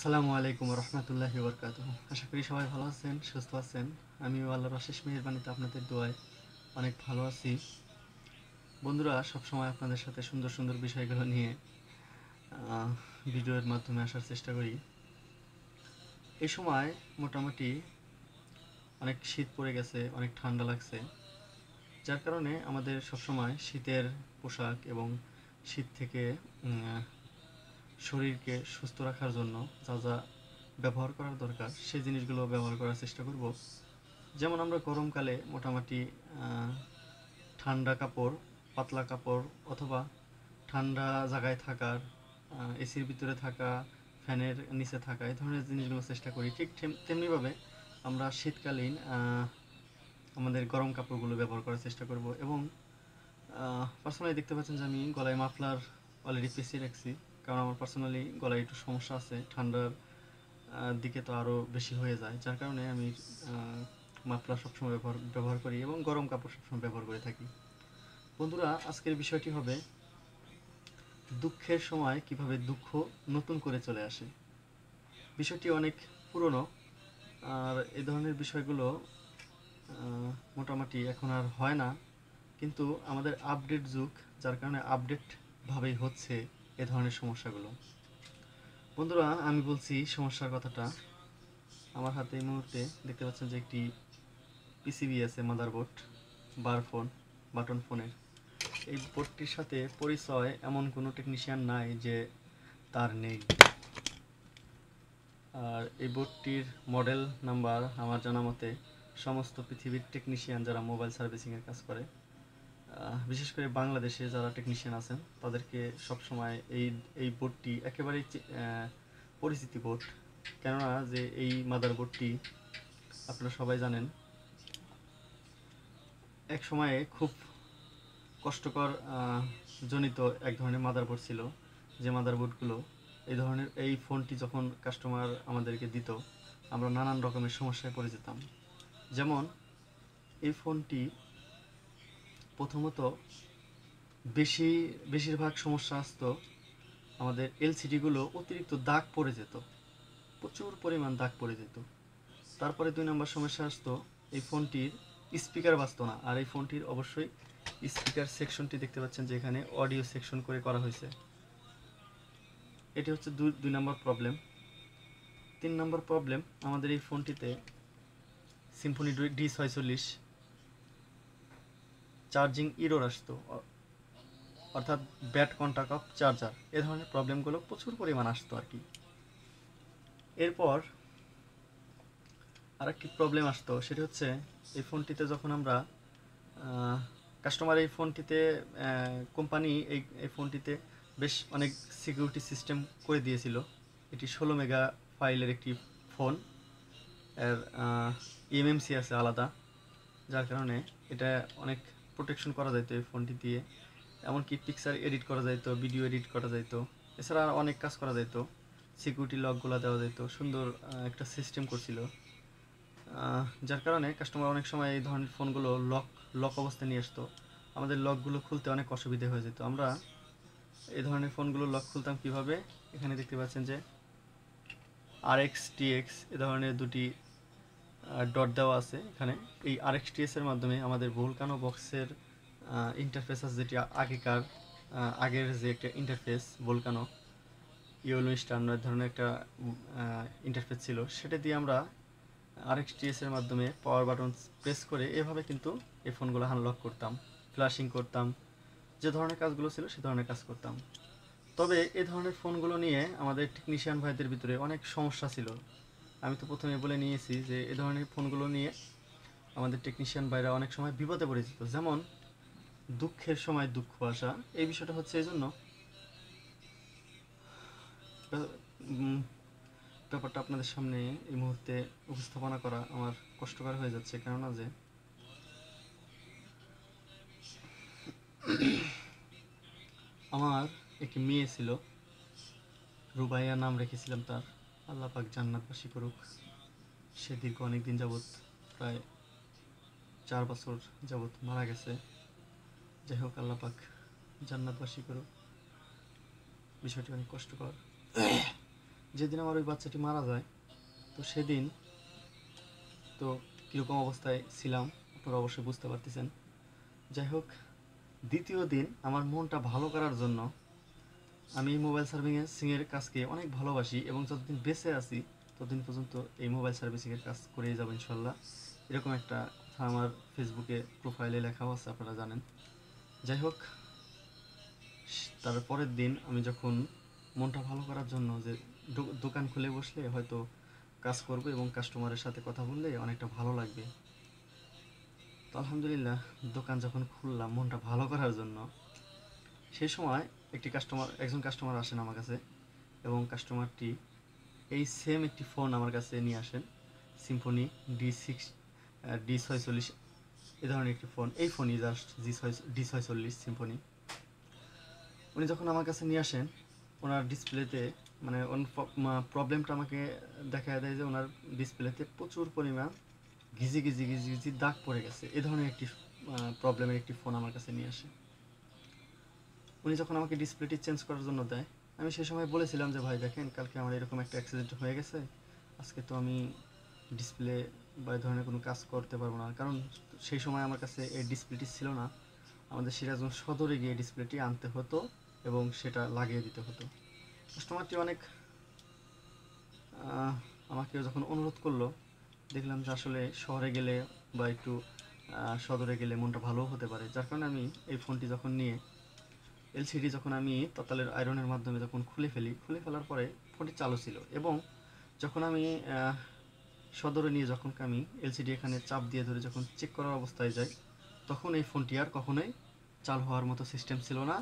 আসসালামু আলাইকুম রহমতুল্লাহ বরকাত আশা করি সবাই ভালো আছেন সুস্থ আছেন আমিও আল্লাহর অশেষ মেহরবানিতে আপনাদের দোয়ায় অনেক ভালো আছি বন্ধুরা সবসময় আপনাদের সাথে সুন্দর সুন্দর বিষয়গুলো নিয়ে ভিডিওর মাধ্যমে আসার চেষ্টা করি এ সময় মোটামুটি অনেক শীত পড়ে গেছে অনেক ঠান্ডা লাগছে যার কারণে আমাদের সবসময় শীতের পোশাক এবং শীত থেকে শরীরকে সুস্থ রাখার জন্য যা যা ব্যবহার করার দরকার সেই জিনিসগুলো ব্যবহার করার চেষ্টা করব যেমন আমরা গরমকালে মোটামুটি ঠান্ডা কাপড় পাতলা কাপড় অথবা ঠান্ডা জায়গায় থাকার এসির ভিতরে থাকা ফ্যানের নিচে থাকা এই ধরনের জিনিসগুলো চেষ্টা করি ঠিক তেমনিভাবে আমরা শীতকালীন আমাদের গরম কাপড়গুলো ব্যবহার করার চেষ্টা করব এবং পার্সোনালি দেখতে পাচ্ছেন যে আমি গলায় মাফলার অলরেডি পেঁচিয়ে রাখছি কারণ আমার পার্সোনালি গলায় একটু সমস্যা আছে ঠান্ডার দিকে তো আরও বেশি হয়ে যায় যার কারণে আমি মাফলার সবসময় ব্যবহার ব্যবহার করি এবং গরম কাপড় সবসময় ব্যবহার করে থাকি বন্ধুরা আজকের বিষয়টি হবে দুঃখের সময় কিভাবে দুঃখ নতুন করে চলে আসে বিষয়টি অনেক পুরনো আর এ ধরনের বিষয়গুলো মোটামুটি এখন আর হয় না কিন্তু আমাদের আপডেট যুগ যার কারণে আপডেট ভাবেই হচ্ছে এ ধরনের সমস্যাগুলো বন্ধুরা আমি বলছি সমস্যার কথাটা আমার হাতে এই মুহূর্তে দেখতে পাচ্ছেন যে একটি পিসিবি আছে মাদারবোর্ড বার ফোন বাটন ফোনের এই বোর্ডটির সাথে পরিচয় এমন কোনো টেকনিশিয়ান নাই যে তার নেই আর এই বোর্ডটির মডেল নাম্বার আমার জানা মতে সমস্ত পৃথিবীর টেকনিশিয়ান যারা মোবাইল সার্ভিসিংয়ের কাজ করে বিশেষ করে বাংলাদেশে যারা টেকনিশিয়ান আছেন তাদেরকে সবসময় এই এই বোর্ডটি একেবারেই পরিচিতি বোর্ড কেননা যে এই মাদার বোর্ডটি আপনারা সবাই জানেন এক সময়ে খুব কষ্টকর জনিত এক ধরনের মাদারবোর্ড ছিল যে মাদারবোর্ডগুলো এই ধরনের এই ফোনটি যখন কাস্টমার আমাদেরকে দিত আমরা নানান রকমের সমস্যায় পড়ে যেতাম যেমন এই ফোনটি প্রথমত বেশি বেশিরভাগ সমস্যা আসতো আমাদের এলসিডিগুলো অতিরিক্ত দাগ পড়ে যেত প্রচুর পরিমাণ দাগ পড়ে যেত তারপরে দুই নম্বর সমস্যা আসতো এই ফোনটির স্পিকার বাঁচত না আর এই ফোনটির অবশ্যই স্পিকার সেকশনটি দেখতে পাচ্ছেন যে এখানে অডিও সেকশন করে করা হয়েছে এটি হচ্ছে দুই নম্বর প্রবলেম তিন নম্বর প্রবলেম আমাদের এই ফোনটিতে সিম্ফনি ডি চল্লিশ চার্জিং ইরোর আসতো অর্থাৎ ব্যাট কন্টাক্ট অফ চার্জার এ ধরনের প্রবলেমগুলো প্রচুর পরিমাণ আসতো আর কি এরপর আরেকটি প্রবলেম আসতো সেটি হচ্ছে এই ফোনটিতে যখন আমরা কাস্টমার এই ফোনটিতে কোম্পানি এই এই ফোনটিতে বেশ অনেক সিকিউরিটি সিস্টেম করে দিয়েছিল এটি ষোলো মেগা ফাইলের একটি ফোন এর এমএমসি e আছে আলাদা যার কারণে এটা অনেক প্রোটেকশন করা যাইতো এই ফোনটি দিয়ে এমনকি পিকচার এডিট করা যাইতো ভিডিও এডিট করা যাইতো এছাড়া অনেক কাজ করা যাইতো সিকিউরিটি লকগুলো দেওয়া যেত সুন্দর একটা সিস্টেম করছিল যার কারণে কাস্টমার অনেক সময় এই ধরনের ফোনগুলো লক লক অবস্থায় নিয়ে আসতো আমাদের লকগুলো খুলতে অনেক অসুবিধে হয়ে যেত আমরা এই ধরনের ফোনগুলো লক খুলতাম কিভাবে এখানে দেখতে পাচ্ছেন যে আর এক্স টি এক্স এ ধরনের দুটি ডট দেওয়া আছে এখানে এই আরএক্সটিএসের মাধ্যমে আমাদের ভুলকানো বক্সের আছে যেটি আগেকার আগের যে একটা ইন্টারফেস ভুলকানো ইউলো স্টান্ডার ধরনের একটা ইন্টারফেস ছিল সেটা দিয়ে আমরা আরএক্সটিএসের মাধ্যমে পাওয়ার বাটন প্রেস করে এভাবে কিন্তু এই ফোনগুলো আনলক করতাম ফ্ল্যাশিং করতাম যে ধরনের কাজগুলো ছিল সে ধরনের কাজ করতাম তবে এ ধরনের ফোনগুলো নিয়ে আমাদের টেকনিশিয়ান ভাইদের ভিতরে অনেক সমস্যা ছিল আমি তো প্রথমে বলে নিয়েছি যে এ ধরনের ফোনগুলো নিয়ে আমাদের টেকনিশিয়ান বাইরা অনেক সময় বিপদে পড়েছিল যেমন দুঃখের সময় দুঃখ আসা এই বিষয়টা হচ্ছে এই জন্য ব্যাপারটা আপনাদের সামনে এই মুহূর্তে উপস্থাপনা করা আমার কষ্টকর হয়ে যাচ্ছে কেননা যে আমার একটি মেয়ে ছিল রুবাইয়া নাম রেখেছিলাম তার আল্লাহ পাক জান্নাতবাসী করুক সে দীর্ঘ অনেক দিন যাবৎ প্রায় চার বছর যাবৎ মারা গেছে যাই হোক আল্লাহ পাক জান্নাতবাসী করুক বিষয়টি অনেক কষ্টকর যেদিন আমার ওই বাচ্চাটি মারা যায় তো সেদিন তো কীরকম অবস্থায় ছিলাম আপনারা অবশ্যই বুঝতে পারতেছেন যাই হোক দ্বিতীয় দিন আমার মনটা ভালো করার জন্য আমি মোবাইল সার্ভিংয়ে সিংয়ের কাজকে অনেক ভালোবাসি এবং যতদিন বেঁচে আছি ততদিন পর্যন্ত এই মোবাইল সার্ভিসিংয়ের কাজ করেই যাবো ইনশাল্লাহ এরকম একটা কথা আমার ফেসবুকে প্রোফাইলে লেখাও আছে আপনারা জানেন যাই হোক তারপরের দিন আমি যখন মনটা ভালো করার জন্য যে দোকান খুলে বসলে হয়তো কাজ করবো এবং কাস্টমারের সাথে কথা বললে অনেকটা ভালো লাগবে তো আলহামদুলিল্লাহ দোকান যখন খুললাম মনটা ভালো করার জন্য সেই সময় একটি কাস্টমার একজন কাস্টমার আসেন আমার কাছে এবং কাস্টমারটি এই সেম একটি ফোন আমার কাছে নিয়ে আসেন সিম্ফনি ডি সিক্স ডি ছয়চল্লিশ এ ধরনের একটি ফোন এই ফোনই জাস্ট জি ছয় ডি ছয়চল্লিশ সিম্ফনি উনি যখন আমার কাছে নিয়ে আসেন ওনার ডিসপ্লেতে মানে প্রবলেমটা আমাকে দেখা দেয় যে ওনার ডিসপ্লেতে প্রচুর পরিমাণ ঘিজি ঘিজি ঘিজি ঘিজি দাগ পড়ে গেছে এ ধরনের একটি প্রবলেমের একটি ফোন আমার কাছে নিয়ে আসে উনি যখন আমাকে ডিসপ্লেটি চেঞ্জ করার জন্য দেয় আমি সেই সময় বলেছিলাম যে ভাই দেখেন কালকে আমার এরকম একটা অ্যাক্সিডেন্ট হয়ে গেছে আজকে তো আমি ডিসপ্লে বা ধরনের কোনো কাজ করতে পারবো না কারণ সেই সময় আমার কাছে এই ডিসপ্লেটি ছিল না আমাদের সিরাজগঞ্জ সদরে গিয়ে ডিসপ্লেটি আনতে হতো এবং সেটা লাগিয়ে দিতে হতো কাস্টমারটি অনেক আমাকে যখন অনুরোধ করলো দেখলাম যে আসলে শহরে গেলে বা একটু সদরে গেলে মনটা ভালো হতে পারে যার কারণে আমি এই ফোনটি যখন নিয়ে এলসিডি যখন আমি ততালের আয়রনের মাধ্যমে যখন খুলে ফেলি খুলে ফেলার পরে ফোনটি চালু ছিল এবং যখন আমি সদরে নিয়ে যখন আমি এলসিডি এখানে চাপ দিয়ে ধরে যখন চেক করার অবস্থায় যাই তখন এই ফোনটি আর কখনোই চালু হওয়ার মতো সিস্টেম ছিল না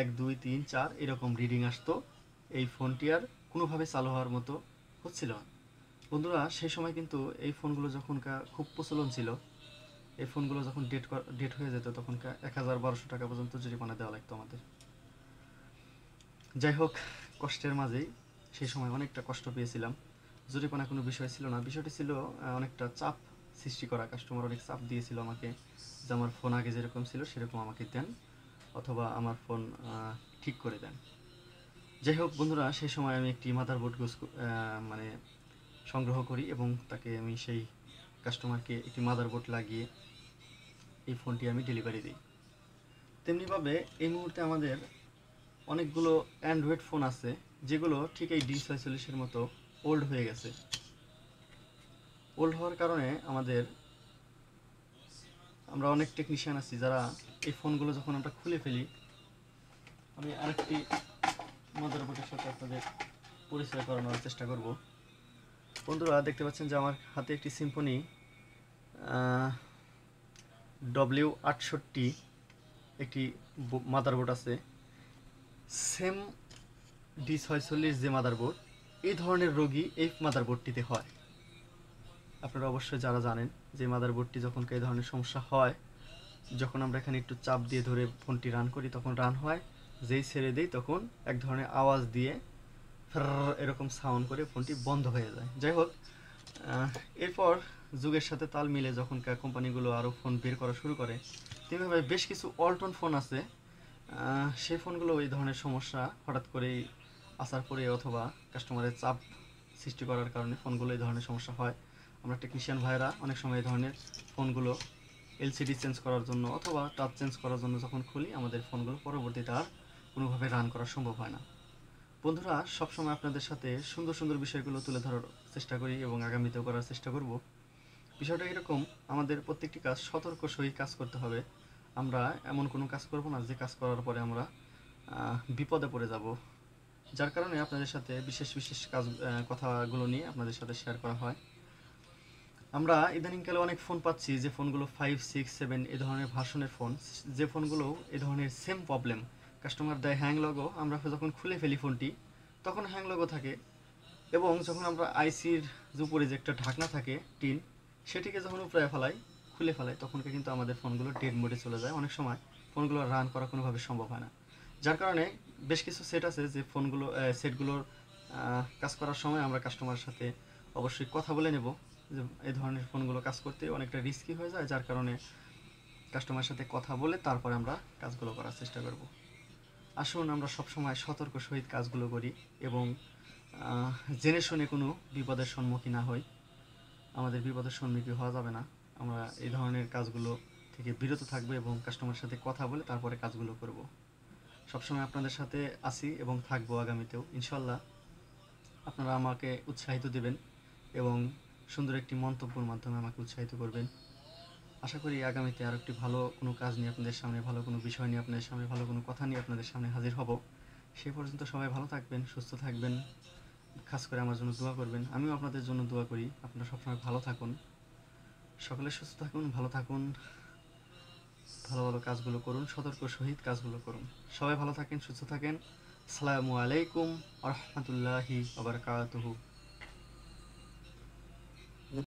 এক দুই তিন চার এরকম রিডিং আসতো এই ফোনটি আর কোনোভাবে চালু হওয়ার মতো হচ্ছিল না বন্ধুরা সেই সময় কিন্তু এই ফোনগুলো যখনকার খুব প্রচলন ছিল এই ফোনগুলো যখন ডেট ডেট হয়ে যেত তখন এক হাজার বারোশো টাকা পর্যন্ত জরিমানা দেওয়া লাগতো আমাদের যাই হোক কষ্টের মাঝেই সেই সময় অনেকটা কষ্ট পেয়েছিলাম জরিমানা কোনো বিষয় ছিল না বিষয়টি ছিল অনেকটা চাপ সৃষ্টি করা কাস্টমার অনেক চাপ দিয়েছিল আমাকে যে আমার ফোন আগে যেরকম ছিল সেরকম আমাকে দেন অথবা আমার ফোন ঠিক করে দেন যাই হোক বন্ধুরা সেই সময় আমি একটি মাদারবোর্ড মানে সংগ্রহ করি এবং তাকে আমি সেই কাস্টমারকে একটি মাদার বোর্ড লাগিয়ে এই ফোনটি আমি ডেলিভারি দিই তেমনিভাবে এই মুহূর্তে আমাদের অনেকগুলো অ্যান্ড্রয়েড ফোন আছে যেগুলো ঠিক এই ডি ছয়চল্লিশের মতো ওল্ড হয়ে গেছে ওল্ড হওয়ার কারণে আমাদের আমরা অনেক টেকনিশিয়ান আছি যারা এই ফোনগুলো যখন আমরা খুলে ফেলি আমি আরেকটি মাদার বোর্ডের সাথে আপনাদের পরিচয় করানোর চেষ্টা করব বন্ধুরা দেখতে পাচ্ছেন যে আমার হাতে একটি সিম্ফনি ডব্লিউ আটষট্টি একটি মাদারবোর্ড আছে সেম ডি ছয়চল্লিশ যে মাদারবোর্ড এই ধরনের রোগী এই মাদারবোর্ডটিতে হয় আপনারা অবশ্যই যারা জানেন যে মাদারবোর্ডটি যখন এই ধরনের সমস্যা হয় যখন আমরা এখানে একটু চাপ দিয়ে ধরে ফোনটি রান করি তখন রান হয় যেই ছেড়ে দিই তখন এক ধরনের আওয়াজ দিয়ে এরকম সাউন্ড করে ফোনটি বন্ধ হয়ে যায় যাই হোক এরপর যুগের সাথে তাল মিলে যখন কোম্পানিগুলো আরও ফোন বের করা শুরু করে তেমনিভাবে বেশ কিছু অল্টন ফোন আছে সেই ফোনগুলো এই ধরনের সমস্যা হঠাৎ করেই আসার পরে অথবা কাস্টমারের চাপ সৃষ্টি করার কারণে ফোনগুলো এই ধরনের সমস্যা হয় আমরা টেকনিশিয়ান ভাইরা অনেক সময় এই ধরনের ফোনগুলো এলসিডি চেঞ্জ করার জন্য অথবা টাচ চেঞ্জ করার জন্য যখন খুলি আমাদের ফোনগুলো পরবর্তীতে আর কোনোভাবে রান করা সম্ভব হয় না বন্ধুরা সবসময় আপনাদের সাথে সুন্দর সুন্দর বিষয়গুলো তুলে ধরার চেষ্টা করি এবং আগামীতেও করার চেষ্টা করব বিষয়টা এরকম আমাদের প্রত্যেকটি কাজ সতর্ক সহি কাজ করতে হবে আমরা এমন কোনো কাজ করব না যে কাজ করার পরে আমরা বিপদে পড়ে যাব যার কারণে আপনাদের সাথে বিশেষ বিশেষ কাজ কথাগুলো নিয়ে আপনাদের সাথে শেয়ার করা হয় আমরা ইদানিংকালে অনেক ফোন পাচ্ছি যে ফোনগুলো ফাইভ সিক্স সেভেন এ ধরনের ভার্সনের ফোন যে ফোনগুলো এ ধরনের সেম প্রবলেম কাস্টমার দেয় হ্যাং লগো আমরা যখন খুলে ফেলি ফোনটি তখন হ্যাং লগো থাকে এবং যখন আমরা আইসির উপরে যে একটা ঢাকনা থাকে টিন সেটিকে যখন উপরে ফেলাই খুলে ফেলাই তখনকে কিন্তু আমাদের ফোনগুলো ডেড মোডে চলে যায় অনেক সময় ফোনগুলো রান করা কোনোভাবে সম্ভব হয় না যার কারণে বেশ কিছু সেট আছে যে ফোনগুলো সেটগুলোর কাজ করার সময় আমরা কাস্টমারের সাথে অবশ্যই কথা বলে নেব যে এই ধরনের ফোনগুলো কাজ করতে অনেকটা রিস্কি হয়ে যায় যার কারণে কাস্টমারের সাথে কথা বলে তারপরে আমরা কাজগুলো করার চেষ্টা করব আসুন আমরা সবসময় সতর্ক সহিত কাজগুলো করি এবং জেনে শুনে কোনো বিপদের সম্মুখীন না হই আমাদের বিপদের সম্মুখীন হওয়া যাবে না আমরা এই ধরনের কাজগুলো থেকে বিরত থাকবো এবং কাস্টমারের সাথে কথা বলে তারপরে কাজগুলো করব সবসময় আপনাদের সাথে আছি এবং থাকবো আগামীতেও ইনশাল্লাহ আপনারা আমাকে উৎসাহিত দেবেন এবং সুন্দর একটি মন্তব্যর মাধ্যমে আমাকে উৎসাহিত করবেন আশা করি আগামীতে আর একটি ভালো কোনো কাজ নিয়ে আপনাদের সামনে ভালো কোনো বিষয় নিয়ে আপনাদের সামনে ভালো কোনো কথা নিয়ে আপনাদের সামনে হাজির হব সে পর্যন্ত সবাই ভালো থাকবেন সুস্থ থাকবেন খাস করে আমার জন্য দোয়া করবেন আমিও আপনাদের জন্য দোয়া করি আপনারা সবসময় ভালো থাকুন সকলে সুস্থ থাকুন ভালো থাকুন ভালো ভালো কাজগুলো করুন সতর্ক সহিত কাজগুলো করুন সবাই ভালো থাকেন সুস্থ থাকেন আসসালামু আলাইকুম আ আবার আবরকাতহু